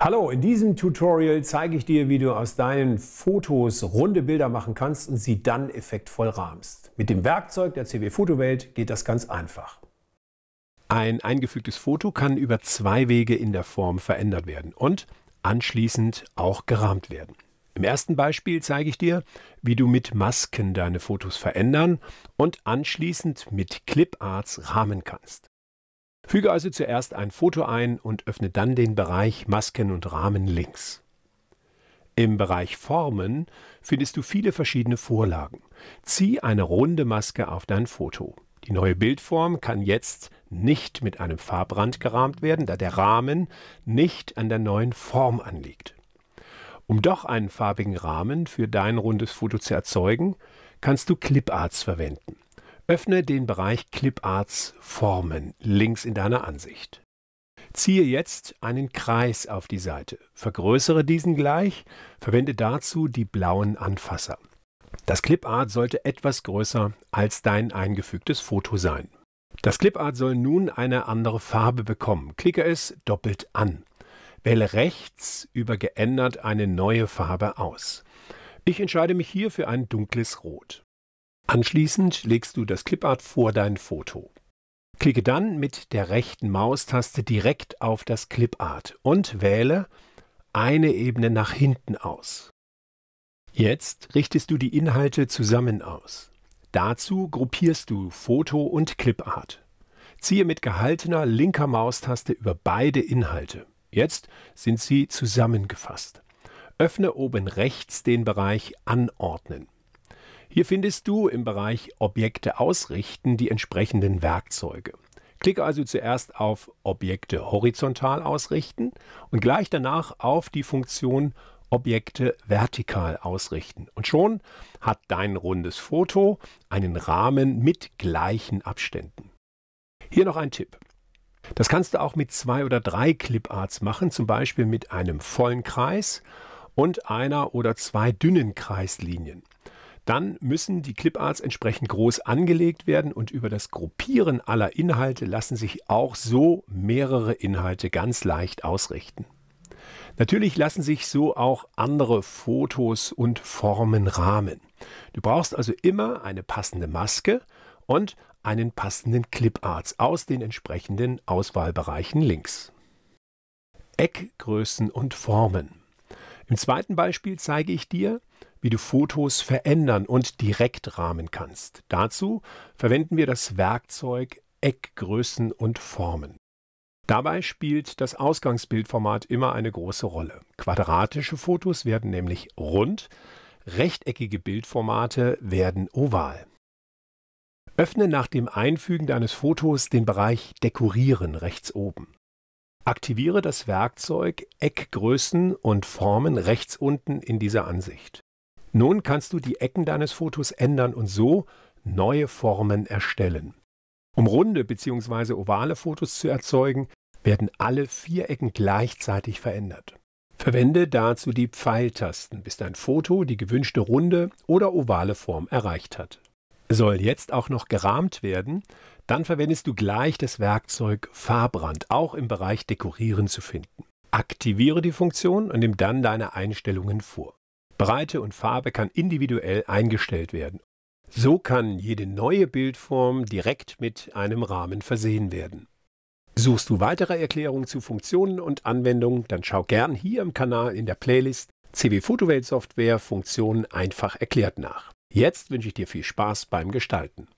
Hallo, in diesem Tutorial zeige ich dir, wie du aus deinen Fotos runde Bilder machen kannst und sie dann effektvoll rahmst. Mit dem Werkzeug der CW Fotowelt geht das ganz einfach. Ein eingefügtes Foto kann über zwei Wege in der Form verändert werden und anschließend auch gerahmt werden. Im ersten Beispiel zeige ich dir, wie du mit Masken deine Fotos verändern und anschließend mit Clip Arts rahmen kannst. Füge also zuerst ein Foto ein und öffne dann den Bereich Masken und Rahmen links. Im Bereich Formen findest du viele verschiedene Vorlagen. Zieh eine runde Maske auf dein Foto. Die neue Bildform kann jetzt nicht mit einem Farbrand gerahmt werden, da der Rahmen nicht an der neuen Form anliegt. Um doch einen farbigen Rahmen für dein rundes Foto zu erzeugen, kannst du Cliparts verwenden. Öffne den Bereich Cliparts Formen links in deiner Ansicht. Ziehe jetzt einen Kreis auf die Seite, vergrößere diesen gleich, verwende dazu die blauen Anfasser. Das Clipart sollte etwas größer als dein eingefügtes Foto sein. Das Clipart soll nun eine andere Farbe bekommen. Klicke es doppelt an. Wähle rechts über Geändert eine neue Farbe aus. Ich entscheide mich hier für ein dunkles Rot. Anschließend legst du das Clipart vor dein Foto. Klicke dann mit der rechten Maustaste direkt auf das Clipart und wähle eine Ebene nach hinten aus. Jetzt richtest du die Inhalte zusammen aus. Dazu gruppierst du Foto und Clipart. Ziehe mit gehaltener linker Maustaste über beide Inhalte. Jetzt sind sie zusammengefasst. Öffne oben rechts den Bereich Anordnen. Hier findest du im Bereich Objekte ausrichten die entsprechenden Werkzeuge. Klicke also zuerst auf Objekte horizontal ausrichten und gleich danach auf die Funktion Objekte vertikal ausrichten. Und schon hat dein rundes Foto einen Rahmen mit gleichen Abständen. Hier noch ein Tipp. Das kannst du auch mit zwei oder drei Cliparts machen, zum Beispiel mit einem vollen Kreis und einer oder zwei dünnen Kreislinien dann müssen die Cliparts entsprechend groß angelegt werden und über das Gruppieren aller Inhalte lassen sich auch so mehrere Inhalte ganz leicht ausrichten. Natürlich lassen sich so auch andere Fotos und Formen rahmen. Du brauchst also immer eine passende Maske und einen passenden Cliparts aus den entsprechenden Auswahlbereichen links. Eckgrößen und Formen. Im zweiten Beispiel zeige ich dir, wie du Fotos verändern und direkt rahmen kannst. Dazu verwenden wir das Werkzeug Eckgrößen und Formen. Dabei spielt das Ausgangsbildformat immer eine große Rolle. Quadratische Fotos werden nämlich rund, rechteckige Bildformate werden oval. Öffne nach dem Einfügen deines Fotos den Bereich Dekorieren rechts oben. Aktiviere das Werkzeug Eckgrößen und Formen rechts unten in dieser Ansicht. Nun kannst du die Ecken deines Fotos ändern und so neue Formen erstellen. Um runde bzw. ovale Fotos zu erzeugen, werden alle vier Ecken gleichzeitig verändert. Verwende dazu die Pfeiltasten, bis dein Foto die gewünschte runde oder ovale Form erreicht hat. Soll jetzt auch noch gerahmt werden, dann verwendest du gleich das Werkzeug Farbrand, auch im Bereich Dekorieren zu finden. Aktiviere die Funktion und nimm dann deine Einstellungen vor. Breite und Farbe kann individuell eingestellt werden. So kann jede neue Bildform direkt mit einem Rahmen versehen werden. Suchst du weitere Erklärungen zu Funktionen und Anwendungen, dann schau gern hier im Kanal in der Playlist CW Fotowelt Software Funktionen einfach erklärt nach. Jetzt wünsche ich dir viel Spaß beim Gestalten.